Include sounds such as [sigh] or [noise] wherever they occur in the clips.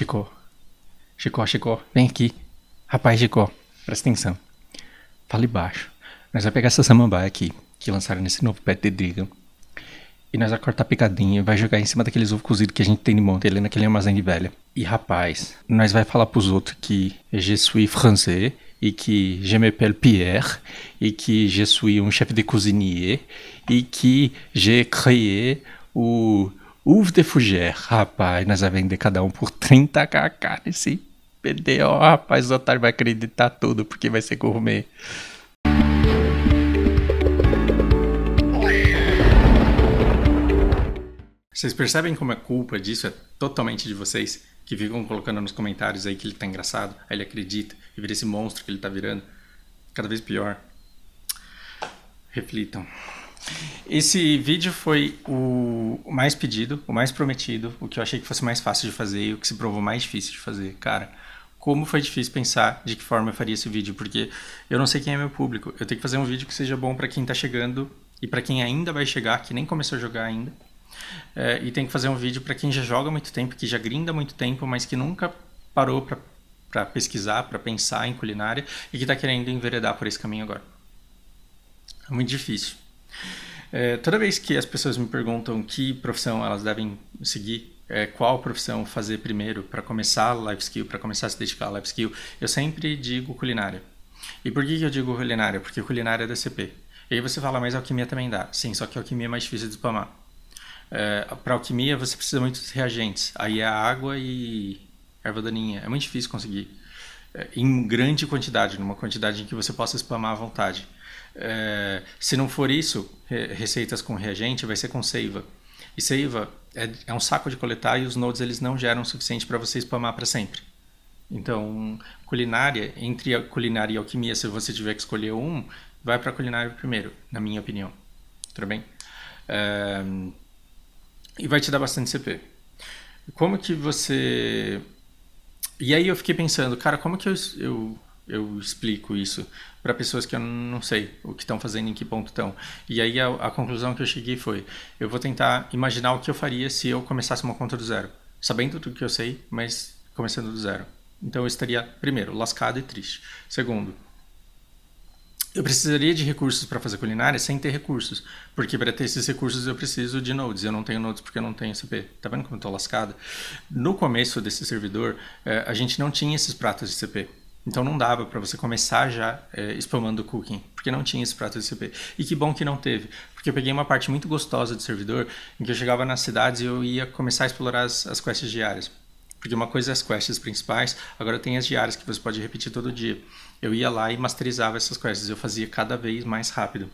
Chico, Chico, Chico, vem aqui. Rapaz, Chico, presta atenção. Fale baixo. Nós vamos pegar essa samambaia aqui, que lançaram nesse novo pet de Driga. E nós vamos cortar picadinha e vai jogar em cima daqueles ovos cozidos que a gente tem de monte ali naquele armazém de velha. E rapaz, nós vai falar pros outros que je suis français e que je m'appelle Pierre e que je suis um chefe de cozinheiro e que j'ai créé o Uve de Fugier, rapaz, nós vamos vender cada um por 30kk nesse PDO, rapaz, o otário vai acreditar tudo porque vai ser gourmet. Vocês percebem como a culpa disso é totalmente de vocês? Que ficam colocando nos comentários aí que ele tá engraçado, aí ele acredita e vira esse monstro que ele tá virando. Cada vez pior. Reflitam. Esse vídeo foi o mais pedido, o mais prometido, o que eu achei que fosse mais fácil de fazer e o que se provou mais difícil de fazer. Cara, como foi difícil pensar de que forma eu faria esse vídeo, porque eu não sei quem é meu público. Eu tenho que fazer um vídeo que seja bom para quem está chegando e para quem ainda vai chegar, que nem começou a jogar ainda. É, e tem que fazer um vídeo para quem já joga há muito tempo, que já grinda há muito tempo, mas que nunca parou para pesquisar, para pensar em culinária e que está querendo enveredar por esse caminho agora. É muito difícil. É, toda vez que as pessoas me perguntam que profissão elas devem seguir, é, qual profissão fazer primeiro para começar a life skill, para começar a se dedicar a life skill, eu sempre digo culinária. E por que eu digo culinária? Porque culinária é CP. E aí você fala, mas alquimia também dá. Sim, só que alquimia é mais difícil de spamar. É, para alquimia você precisa muito de reagentes. Aí é água e erva daninha. É muito difícil conseguir. É, em grande quantidade, numa quantidade em que você possa spamar à vontade. É, se não for isso, receitas com reagente vai ser com seiva. E seiva é, é um saco de coletar e os nodes eles não geram o suficiente para você spamar para sempre. Então, culinária, entre a culinária e a alquimia, se você tiver que escolher um, vai para culinária primeiro, na minha opinião. Tudo bem? É, e vai te dar bastante CP. Como que você. E aí eu fiquei pensando, cara, como que eu, eu, eu explico isso? para pessoas que eu não sei o que estão fazendo, em que ponto estão. E aí a, a, conclusão que eu cheguei foi: eu vou tentar imaginar o que eu faria se eu começasse uma conta do zero, sabendo tudo que eu sei, mas começando do zero. Então eu estaria, primeiro, lascado e triste. Segundo, eu precisaria de recursos para fazer culinária sem ter recursos, porque para ter esses recursos eu preciso de nodes. Eu não tenho nodes porque eu não tenho CP. Tá vendo como eu tô lascado? No começo desse servidor, eh, a gente não tinha esses pratos de CP então não dava para você começar já é, spamando cooking, porque não tinha esse prato de CP. E que bom que não teve, porque eu peguei uma parte muito gostosa do servidor, em que eu chegava nas cidades e eu ia começar a explorar as, as quests diárias. Porque uma coisa é as quests principais, agora tem as diárias que você pode repetir todo dia. Eu ia lá e masterizava essas quests, eu fazia cada vez mais rápido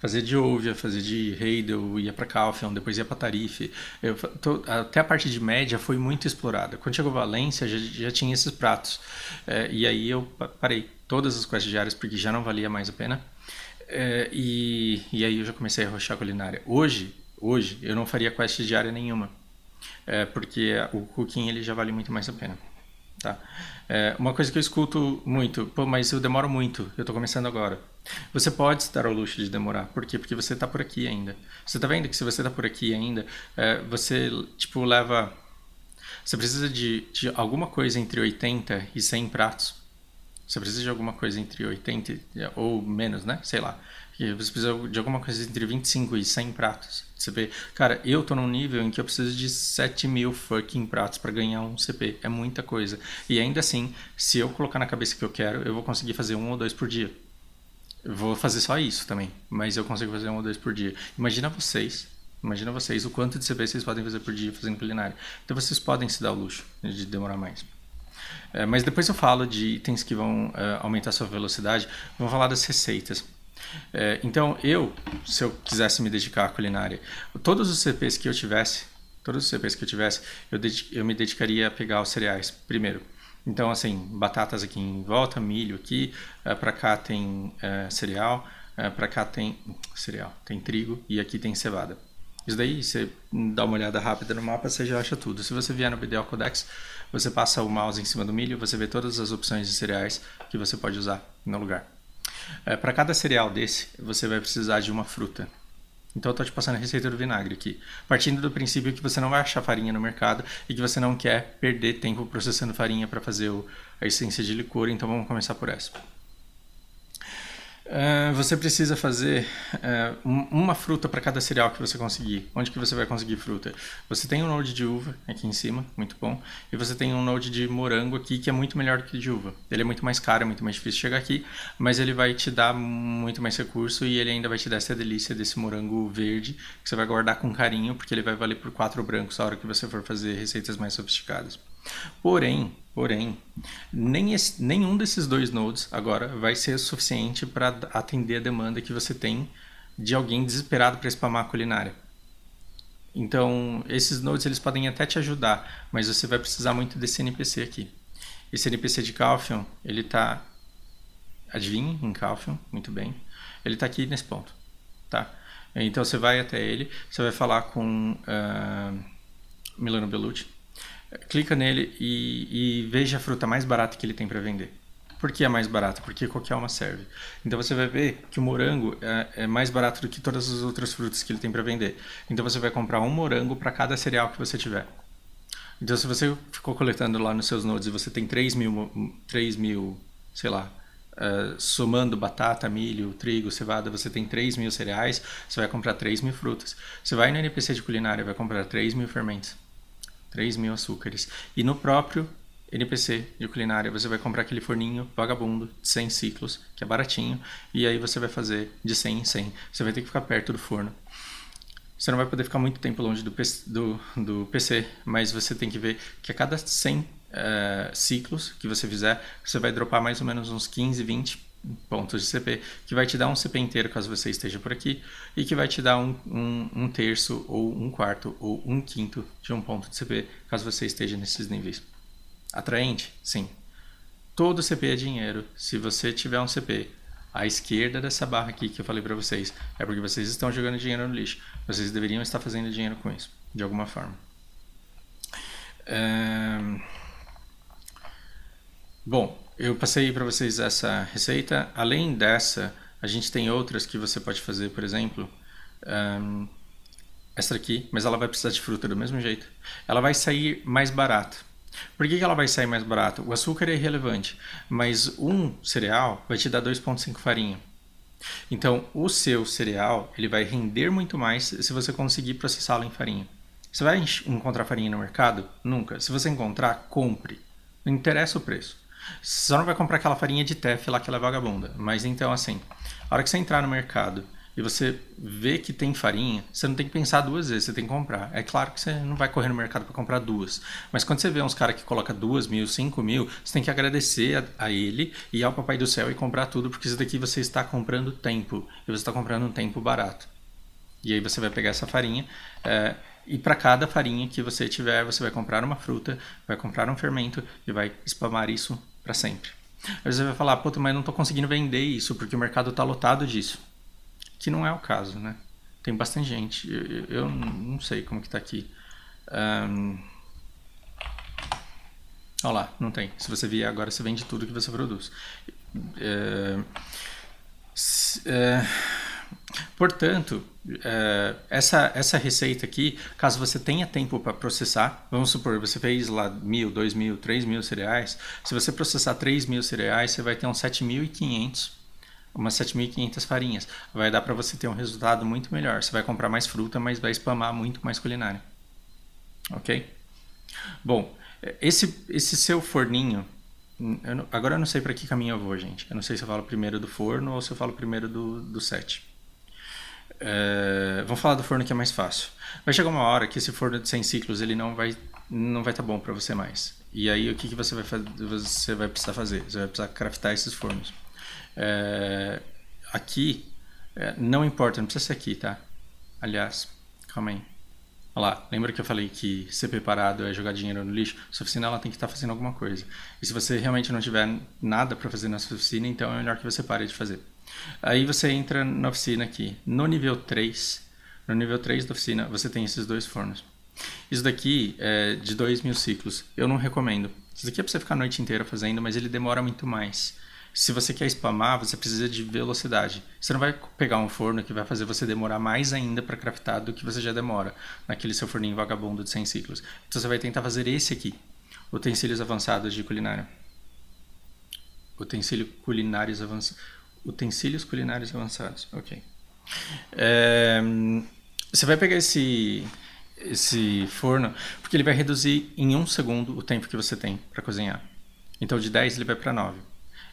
fazer de Ovia, fazer de Heidel, ia para Kaufman, depois ia para Tarife. Eu, tô, até a parte de média foi muito explorada. Quando chegou Valência, já, já tinha esses pratos. É, e aí eu parei todas as quests diárias porque já não valia mais a pena. É, e, e aí eu já comecei a roxar culinária. Hoje, hoje eu não faria quest diária nenhuma. É, porque o cooking ele já vale muito mais a pena. Tá. É, uma coisa que eu escuto muito, pô, mas eu demoro muito, eu estou começando agora. Você pode se dar ao luxo de demorar, por quê? Porque você está por aqui ainda. Você está vendo que se você está por aqui ainda, é, você, tipo, leva... Você precisa de, de alguma coisa entre 80 e 100 pratos. Você precisa de alguma coisa entre 80 ou menos, né? Sei lá que você precisa de alguma coisa entre 25 e 100 pratos. vê, Cara, eu tô num nível em que eu preciso de 7 mil fucking pratos para ganhar um CP. É muita coisa. E ainda assim, se eu colocar na cabeça que eu quero, eu vou conseguir fazer um ou dois por dia. Eu vou fazer só isso também, mas eu consigo fazer um ou dois por dia. Imagina vocês, imagina vocês o quanto de CP vocês podem fazer por dia fazendo culinária. Então vocês podem se dar o luxo de demorar mais. É, mas depois eu falo de itens que vão uh, aumentar a sua velocidade. Vamos falar das receitas. É, então, eu, se eu quisesse me dedicar à culinária, todos os CPs que eu tivesse, todos os CPs que eu tivesse, eu, dedico, eu me dedicaria a pegar os cereais primeiro. Então, assim, batatas aqui em volta, milho aqui, é, para cá tem é, cereal, é, para cá tem cereal, tem trigo e aqui tem cevada. Isso daí, você dá uma olhada rápida no mapa, você já acha tudo. Se você vier no BDO Codex, você passa o mouse em cima do milho, você vê todas as opções de cereais que você pode usar no lugar. É, para cada cereal desse, você vai precisar de uma fruta. Então eu tô te passando a receita do vinagre aqui. Partindo do princípio que você não vai achar farinha no mercado e que você não quer perder tempo processando farinha para fazer o, a essência de licor, então vamos começar por essa. Ah, você precisa fazer uh, uma fruta para cada cereal que você conseguir. Onde que você vai conseguir fruta? Você tem um node de uva aqui em cima, muito bom. E você tem um node de morango aqui, que é muito melhor do que de uva. Ele é muito mais caro, é muito mais difícil chegar aqui, mas ele vai te dar muito mais recurso e ele ainda vai te dar essa delícia desse morango verde, que você vai guardar com carinho, porque ele vai valer por quatro brancos a hora que você for fazer receitas mais sofisticadas. Porém, Porém, nem esse, nenhum desses dois nodes agora vai ser suficiente para atender a demanda que você tem de alguém desesperado para spamar a culinária. Então, esses nodes eles podem até te ajudar, mas você vai precisar muito desse NPC aqui. Esse NPC de Calfion, ele está... Adivinha em Calfion, muito bem. Ele está aqui nesse ponto, tá? Então, você vai até ele, você vai falar com uh, Milano Bellucci, clica nele e, e veja a fruta mais barata que ele tem para vender. Por que é mais barata? Porque qualquer uma serve. Então você vai ver que o morango é, é mais barato do que todas as outras frutas que ele tem para vender. Então você vai comprar um morango para cada cereal que você tiver. Então se você ficou coletando lá nos seus nodes e você tem 3 mil, 3 mil sei lá, uh, somando batata, milho, trigo, cevada, você tem 3 mil cereais, você vai comprar 3 mil frutas. Você vai no NPC de culinária, vai comprar 3 mil fermentos. 3 mil açúcares. E no próprio NPC de culinária, você vai comprar aquele forninho vagabundo de 100 ciclos, que é baratinho, e aí você vai fazer de 100 em 100. Você vai ter que ficar perto do forno. Você não vai poder ficar muito tempo longe do, do, do PC, mas você tem que ver que a cada 100 uh, eh, ciclos que você fizer, você vai dropar mais ou menos uns 15, 20 pontos de CP, que vai te dar um CP inteiro caso você esteja por aqui, e que vai te dar um, um, um, terço, ou um quarto, ou um quinto de um ponto de CP caso você esteja nesses níveis. Atraente? Sim. Todo CP é dinheiro. Se você tiver um CP à esquerda dessa barra aqui que eu falei para vocês, é porque vocês estão jogando dinheiro no lixo. Vocês deveriam estar fazendo dinheiro com isso, de alguma forma. Um... Bom, eu passei para vocês essa receita. Além dessa, a gente tem outras que você pode fazer, por exemplo, um, essa aqui, mas ela vai precisar de fruta do mesmo jeito. Ela vai sair mais barata. Por que, que ela vai sair mais barata? O açúcar é irrelevante, mas um cereal vai te dar 2,5 farinha. Então, o seu cereal ele vai render muito mais se você conseguir processá-lo em farinha. Você vai encontrar farinha no mercado? Nunca. Se você encontrar, compre. Não interessa o preço. Você só não vai comprar aquela farinha de TEF lá que ela é vagabunda. Mas então, assim, a hora que você entrar no mercado e você vê que tem farinha, você não tem que pensar duas vezes, você tem que comprar. É claro que você não vai correr no mercado para comprar duas, mas quando você vê uns caras que coloca duas mil, cinco mil, você tem que agradecer a, a, ele e ao papai do céu e comprar tudo, porque isso daqui você está comprando tempo, e você está comprando um tempo barato. E aí você vai pegar essa farinha, é, e para cada farinha que você tiver, você vai comprar uma fruta, vai comprar um fermento e vai spamar isso para sempre. Aí você vai falar, puta, mas não estou conseguindo vender isso porque o mercado está lotado disso. Que não é o caso, né? Tem bastante gente. Eu, eu não sei como que está aqui. Um... Olha lá, não tem. Se você vier agora, você vende tudo que você produz. É... é... Portanto, eh, essa, essa receita aqui, caso você tenha tempo para processar, vamos supor, você fez lá mil, dois mil, três mil cereais, se você processar três mil cereais, você vai ter uns 7.500 umas quinhentas farinhas. Vai dar para você ter um resultado muito melhor. Você vai comprar mais fruta, mas vai spamar muito mais culinária. Ok? Bom, esse, esse seu forninho. Hum, eu não, agora eu não sei para que caminho eu vou, gente. Eu não sei se eu falo primeiro do forno ou se eu falo primeiro do, do set. Eh, vamos falar do forno que é mais fácil. Vai chegar uma hora que esse forno de 100 ciclos ele não vai não vai estar tá bom para você mais. E aí o que, que você vai fazer? Você vai precisar fazer? Você vai precisar craftar esses fornos. É, aqui eh, não importa, não precisa ser aqui, tá? Aliás, calma aí. Olha lá, lembra que eu falei que ser preparado é jogar dinheiro no lixo? Sua oficina ela tem que estar tá fazendo alguma coisa. E se você realmente não tiver nada para fazer na sua oficina, então é melhor que você pare de fazer. Aí você entra na oficina aqui. No nível 3, no nível 3 da oficina, você tem esses dois fornos. Isso daqui é de 2 mil ciclos. Eu não recomendo. Isso daqui é para você ficar a noite inteira fazendo, mas ele demora muito mais. Se você quer spamar, você precisa de velocidade. Você não vai pegar um forno que vai fazer você demorar mais ainda para craftar do que você já demora naquele seu forninho vagabundo de 100 ciclos. Então você vai tentar fazer esse aqui, utensílios avançados de culinária. Utensílio culinários avançados. Utensílios culinários avançados. Ok. É, você vai pegar esse, esse forno, porque ele vai reduzir em um segundo o tempo que você tem para cozinhar. Então de 10 ele vai para 9.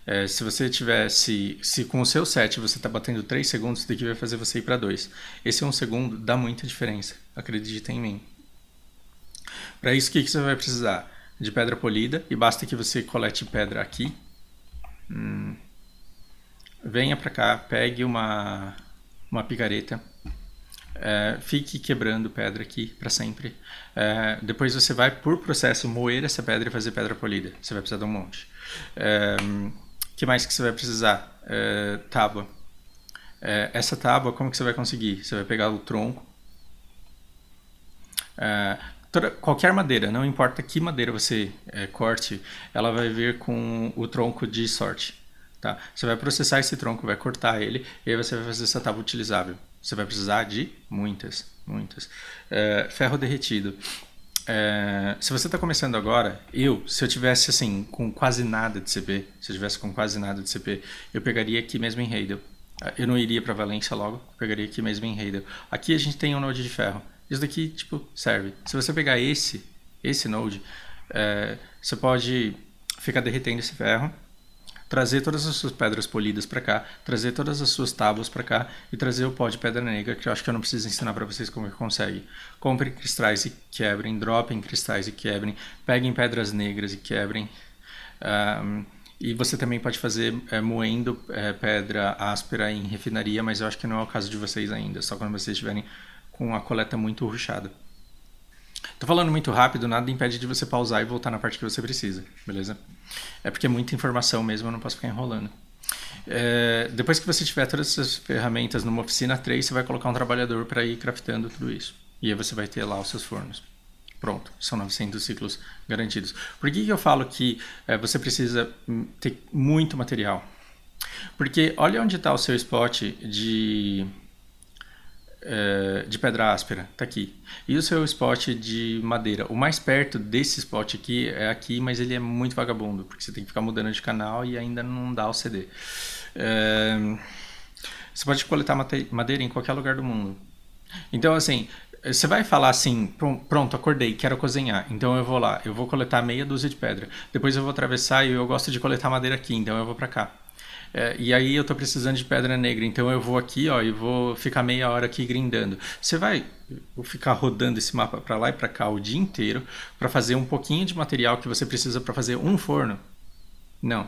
É, se você tivesse, se com o seu set você está batendo 3 segundos, isso daqui vai fazer você ir para 2. Esse 1 um segundo dá muita diferença, acredita em mim. Para isso, o que, que você vai precisar? De pedra polida, e basta que você colete pedra aqui. Hum venha para cá, pegue uma, uma picareta, é, fique quebrando pedra aqui para sempre. É, depois você vai, por processo, moer essa pedra e fazer pedra polida. Você vai precisar de um monte. É, que mais que você vai precisar? É, tábua. É, essa tábua, como que você vai conseguir? Você vai pegar o tronco. É, toda, qualquer madeira, não importa que madeira você é, corte, ela vai vir com o tronco de sorte. Tá? Você vai processar esse tronco, vai cortar ele, e aí você vai fazer essa tábua utilizável. Você vai precisar de muitas, muitas. É, ferro derretido. É, se você está começando agora, eu, se eu tivesse assim, com quase nada de CP, se eu tivesse com quase nada de CP, eu pegaria aqui mesmo em Heidel. Eu não iria para Valência logo, eu pegaria aqui mesmo em Heidel. Aqui a gente tem um node de ferro. Isso daqui, tipo, serve. Se você pegar esse, esse node, é, você pode ficar derretendo esse ferro trazer todas as suas pedras polidas para cá, trazer todas as suas tábuas para cá e trazer o pó de pedra negra, que eu acho que eu não preciso ensinar para vocês como é que consegue. Comprem cristais e quebrem, dropem cristais e quebrem, peguem pedras negras e quebrem. Um, e você também pode fazer é, moendo é, pedra áspera em refinaria, mas eu acho que não é o caso de vocês ainda, só quando vocês estiverem com a coleta muito ruchada. Tô falando muito rápido, nada impede de você pausar e voltar na parte que você precisa, beleza? É porque é muita informação mesmo, eu não posso ficar enrolando. É, depois que você tiver todas essas ferramentas numa oficina 3, você vai colocar um trabalhador para ir craftando tudo isso. E aí você vai ter lá os seus fornos. Pronto, são 900 ciclos garantidos. Por que, que eu falo que é, você precisa hum, ter muito material? Porque olha onde está o seu spot de é, de pedra áspera, tá aqui. E o seu spot de madeira? O mais perto desse spot aqui é aqui, mas ele é muito vagabundo, porque você tem que ficar mudando de canal e ainda não dá o CD. É, eh, você pode coletar madeira em qualquer lugar do mundo. Então, assim, você vai falar assim: pronto, acordei, quero cozinhar. Então eu vou lá, eu vou coletar meia dúzia de pedra. Depois eu vou atravessar e eu gosto de coletar madeira aqui, então eu vou para cá. É, e aí eu tô precisando de pedra negra, então eu vou aqui, ó, e vou ficar meia hora aqui grindando. Você vai ficar rodando esse mapa para lá e para cá o dia inteiro para fazer um pouquinho de material que você precisa para fazer um forno? Não.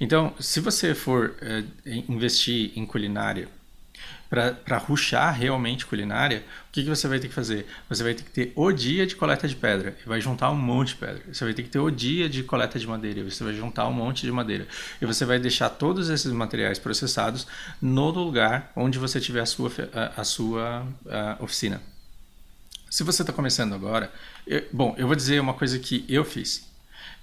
Então, se você for é, investir em culinária para ruxar realmente culinária, o que, que você vai ter que fazer? Você vai ter que ter o dia de coleta de pedra e vai juntar um monte de pedra. Você vai ter que ter o dia de coleta de madeira e você vai juntar um monte de madeira. E você vai deixar todos esses materiais processados no lugar onde você tiver a sua, a, a sua a oficina. Se você está começando agora, eu, bom, eu vou dizer uma coisa que eu fiz.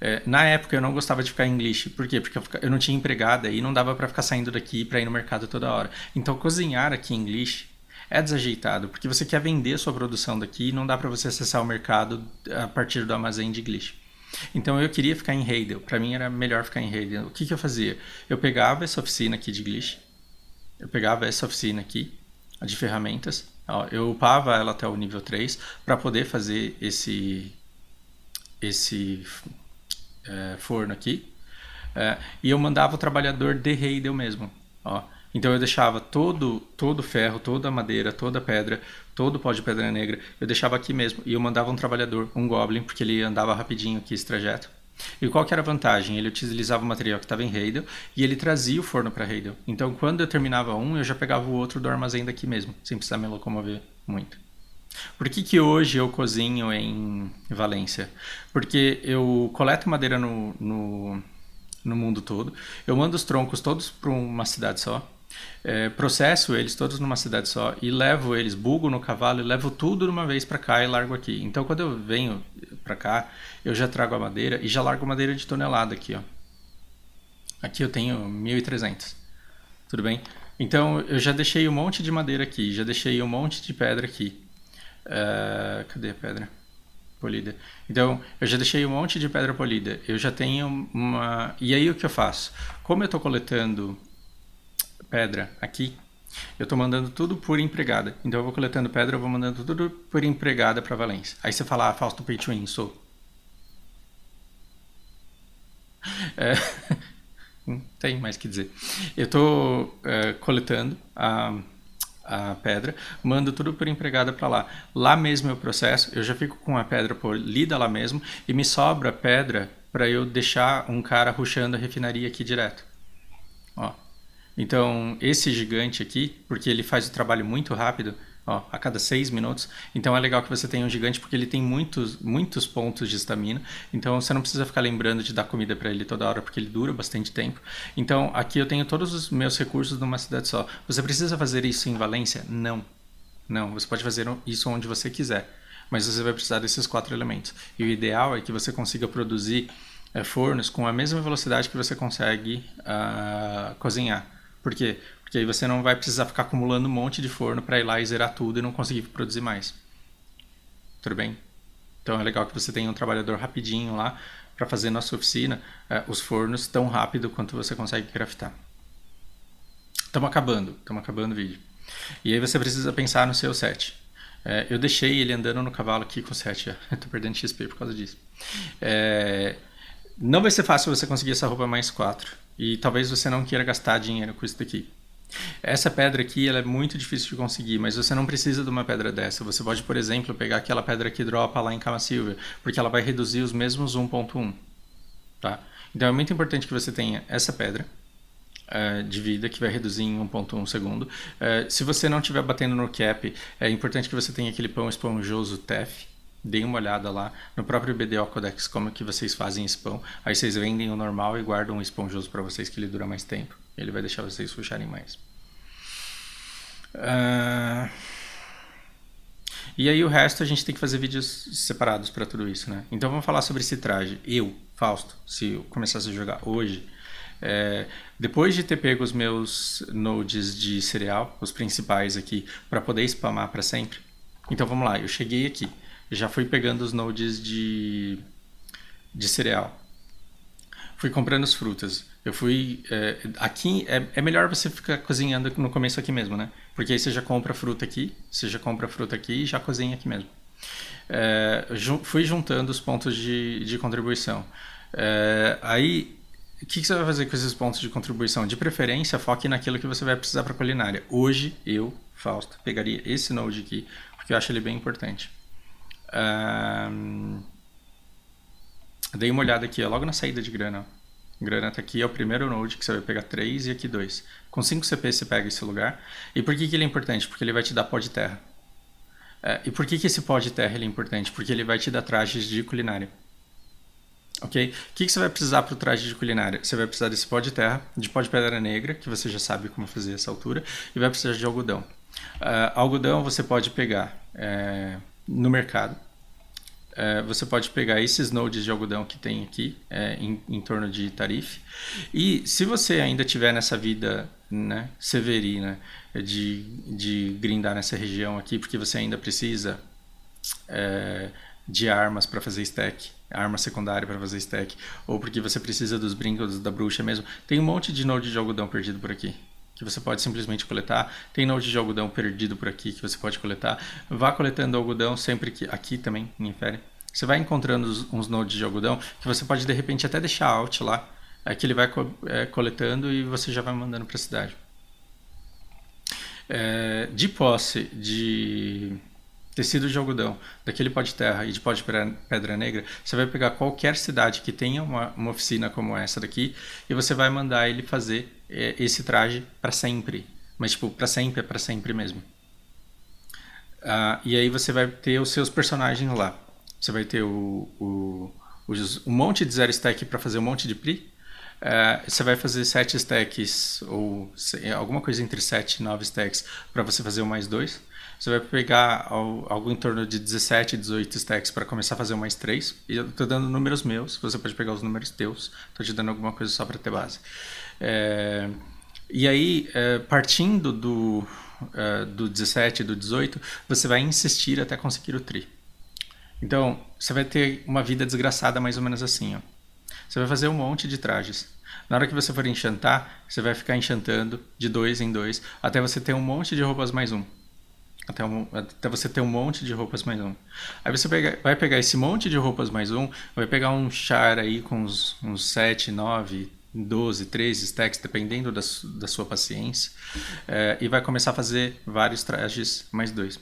É, na época eu não gostava de ficar em English. Por quê? Porque eu, eu não tinha empregada e não dava para ficar saindo daqui para ir no mercado toda hora. Então cozinhar aqui em English é desajeitado, porque você quer vender sua produção daqui e não dá para você acessar o mercado eh, a partir do armazém de English. Então eu queria ficar em Heidel, para mim era melhor ficar em Heidel. O que, que eu fazia? Eu pegava essa oficina aqui de English, eu pegava essa oficina aqui, a de ferramentas, ó, eu upava ela até o nível 3 para poder fazer esse esse é, forno aqui. É, e eu mandava o trabalhador derreir eu mesmo. Ó. Então eu deixava todo todo ferro, toda madeira, toda pedra, todo pó de pedra negra, eu deixava aqui mesmo. E eu mandava um trabalhador, um goblin, porque ele andava rapidinho aqui esse trajeto. E qual que era a vantagem? Ele utilizava o material que estava em Heidel e ele trazia o forno para Heidel. Então quando eu terminava um, eu já pegava o outro do armazém daqui mesmo, sem precisar me locomover muito. Por que, que hoje eu cozinho em Valência? Porque eu coleto madeira no, no, no mundo todo, eu mando os troncos todos para uma cidade só, é, processo eles todos numa cidade só e levo eles, bugo no cavalo e levo tudo de uma vez para cá e largo aqui. Então quando eu venho para cá, eu já trago a madeira e já largo madeira de tonelada aqui, ó. Aqui eu tenho 1300. Tudo bem? Então eu já deixei um monte de madeira aqui, já deixei um monte de pedra aqui. Uh, cadê a pedra polida? Então, eu já deixei um monte de pedra polida. Eu já tenho uma... E aí o que eu faço? Como eu estou coletando pedra aqui, eu estou mandando tudo por empregada. Então eu vou coletando pedra, eu vou mandando tudo por empregada para Valência. Aí você fala, ah, Fausto Pay to Win, sou. É, [laughs] não tem mais que dizer. Eu estou eh, coletando a... Ah, a pedra, mando tudo por empregada para lá. Lá mesmo eu é processo, eu já fico com a pedra polida lá mesmo e me sobra pedra para eu deixar um cara ruxando a refinaria aqui direto. Ó. Então, esse gigante aqui, porque ele faz o trabalho muito rápido, Ó, a cada seis minutos. Então é legal que você tenha um gigante porque ele tem muitos, muitos pontos de estamina. Então você não precisa ficar lembrando de dar comida para ele toda hora porque ele dura bastante tempo. Então aqui eu tenho todos os meus recursos numa cidade só. Você precisa fazer isso em Valência? Não. Não, você pode fazer isso onde você quiser. Mas você vai precisar desses quatro elementos. E o ideal é que você consiga produzir é, fornos com a mesma velocidade que você consegue uh, cozinhar. Por quê? Porque aí você não vai precisar ficar acumulando um monte de forno para ir lá e zerar tudo e não conseguir produzir mais. Tudo bem? Então é legal que você tenha um trabalhador rapidinho lá para fazer na sua oficina é, os fornos tão rápido quanto você consegue craftar. Estamos acabando, estamos acabando o vídeo. E aí você precisa pensar no seu set. É, eu deixei ele andando no cavalo aqui com 7. Estou [laughs] perdendo XP por causa disso. É, não vai ser fácil você conseguir essa roupa mais 4. E talvez você não queira gastar dinheiro com isso daqui. Essa pedra aqui ela é muito difícil de conseguir, mas você não precisa de uma pedra dessa. Você pode, por exemplo, pegar aquela pedra que dropa lá em cama Silver, porque ela vai reduzir os mesmos 1.1. Tá? Então é muito importante que você tenha essa pedra uh, de vida, que vai reduzir em 1.1 segundo. Uh, se você não estiver batendo no cap, é importante que você tenha aquele pão esponjoso TEF, deem uma olhada lá no próprio BDO Codex como que vocês fazem spam. Aí vocês vendem o normal e guardam o esponjoso para vocês que ele dura mais tempo. Ele vai deixar vocês puxarem mais. Uh... E aí o resto a gente tem que fazer vídeos separados para tudo isso, né? Então vamos falar sobre esse traje. Eu, Fausto, se eu começasse a jogar hoje, é, depois de ter pego os meus nodes de cereal, os principais aqui, para poder spamar para sempre. Então vamos lá, eu cheguei aqui já fui pegando os nodes de, de cereal. Fui comprando as frutas. Eu fui. É, aqui é, é, melhor você ficar cozinhando no começo aqui mesmo, né? Porque aí você já compra fruta aqui, você já compra fruta aqui e já cozinha aqui mesmo. É, eh, ju, fui juntando os pontos de, de contribuição. Eh, aí, o que, que você vai fazer com esses pontos de contribuição? De preferência, foque naquilo que você vai precisar para culinária. Hoje, eu, Fausto, pegaria esse node aqui, porque eu acho ele bem importante. Um, dei uma olhada aqui, ó, logo na saída de grana. Grana tá aqui, é o primeiro node que você vai pegar 3 e aqui 2. Com 5 CP você pega esse lugar. E por que, que ele é importante? Porque ele vai te dar pó de terra. É, e por que, que esse pó de terra é importante? Porque ele vai te dar trajes de culinária. Ok? O que, que você vai precisar para o traje de culinária? Você vai precisar desse pó de terra, de pó de pedra negra, que você já sabe como fazer essa altura, e vai precisar de algodão. Uh, algodão você pode pegar. É no mercado. É, você pode pegar esses nodes de algodão que tem aqui é, em, em, torno de tarife E se você ainda tiver nessa vida né, severina né, de, de grindar nessa região aqui, porque você ainda precisa é, de armas para fazer stack, arma secundária para fazer stack, ou porque você precisa dos brincos da bruxa mesmo, tem um monte de node de algodão perdido por aqui que você pode simplesmente coletar. Tem node de algodão perdido por aqui que você pode coletar. Vá coletando algodão sempre que... Aqui também, em infere. Você vai encontrando uns nodes de algodão que você pode, de repente, até deixar out lá. É que ele vai co é, coletando e você já vai mandando para a cidade. É, de posse de tecido de algodão, daquele pó de terra e de pó de pedra negra, você vai pegar qualquer cidade que tenha uma, uma oficina como essa daqui e você vai mandar ele fazer é, esse traje para sempre. Mas, tipo, para sempre é para sempre mesmo. Ah, e aí você vai ter os seus personagens lá. Você vai ter o, o, os, um monte de zero stack para fazer um monte de pri. Ah, você vai fazer sete stacks, ou alguma coisa entre sete e nove stacks, para você fazer o mais dois você vai pegar algo em torno de 17, 18 stacks para começar a fazer uma S3. E eu estou dando números meus, você pode pegar os números teus, estou te dando alguma coisa só para ter base. É, e aí, é, partindo do, é, do 17, do 18, você vai insistir até conseguir o tri. Então, você vai ter uma vida desgraçada mais ou menos assim. Ó. Você vai fazer um monte de trajes. Na hora que você for enchantar, você vai ficar enchantando de dois em dois, até você ter um monte de roupas mais um. Até, um, até, você ter um monte de roupas mais um. Aí você pega, vai pegar esse monte de roupas mais um, vai pegar um char aí com uns, uns 7, 9, 12, 13 stacks, dependendo da, da sua paciência, é, e vai começar a fazer vários trajes mais dois.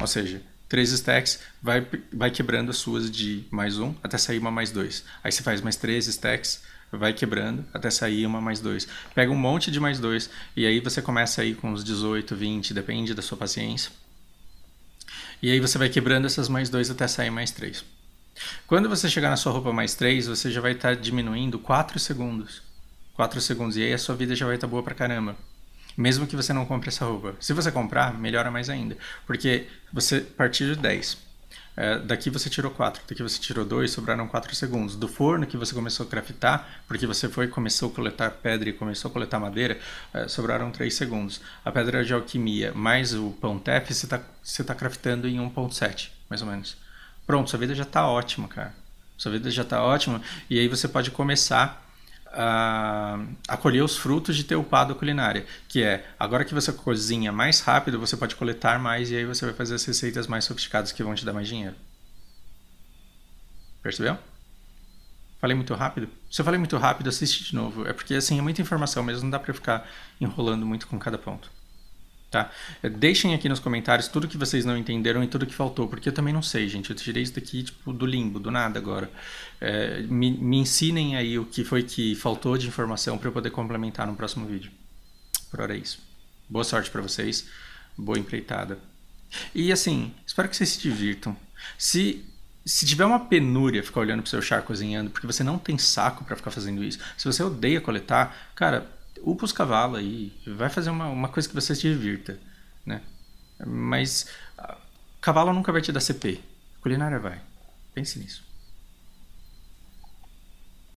Ou seja, três stacks, vai, vai quebrando as suas de mais um até sair uma mais dois. Aí você faz mais três stacks, vai quebrando até sair uma mais dois. Pega um monte de mais dois e aí você começa aí com uns 18, 20, depende da sua paciência. E aí você vai quebrando essas mais dois até sair mais três. Quando você chegar na sua roupa mais três, você já vai estar tá diminuindo 4 segundos. 4 segundos e aí a sua vida já vai estar tá boa pra caramba mesmo que você não compre essa roupa. Se você comprar, melhora mais ainda, porque você partiu de 10 é, daqui você tirou 4, daqui você tirou 2, sobraram 4 segundos. Do forno que você começou a craftar, porque você foi começou a coletar pedra e começou a coletar madeira, é, sobraram 3 segundos. A pedra de alquimia mais o pão tef, você está você tá craftando em 1.7, mais ou menos. Pronto, sua vida já está ótima, cara. Sua vida já está ótima. E aí você pode começar uh, acolher os frutos de ter upado a culinária, que é agora que você cozinha mais rápido, você pode coletar mais e aí você vai fazer as receitas mais sofisticadas que vão te dar mais dinheiro. Percebeu? Falei muito rápido? Se eu falei muito rápido, assiste de novo. É porque assim é muita informação mesmo, não dá para ficar enrolando muito com cada ponto tá? Deixem aqui nos comentários tudo que vocês não entenderam e tudo que faltou, porque eu também não sei, gente. Eu tirei isso daqui, tipo, do limbo, do nada agora. É, me, me ensinem aí o que foi que faltou de informação para eu poder complementar no próximo vídeo. Por hora é isso. Boa sorte para vocês, boa empreitada. E assim, espero que vocês se divirtam. Se se tiver uma penúria ficar olhando pro seu char cozinhando, porque você não tem saco para ficar fazendo isso. Se você odeia coletar, cara, upa os cavalos aí, vai fazer uma, uma coisa que você se divirta, né? Mas ah, cavalo nunca vai te dar CP, culinária vai, pense nisso.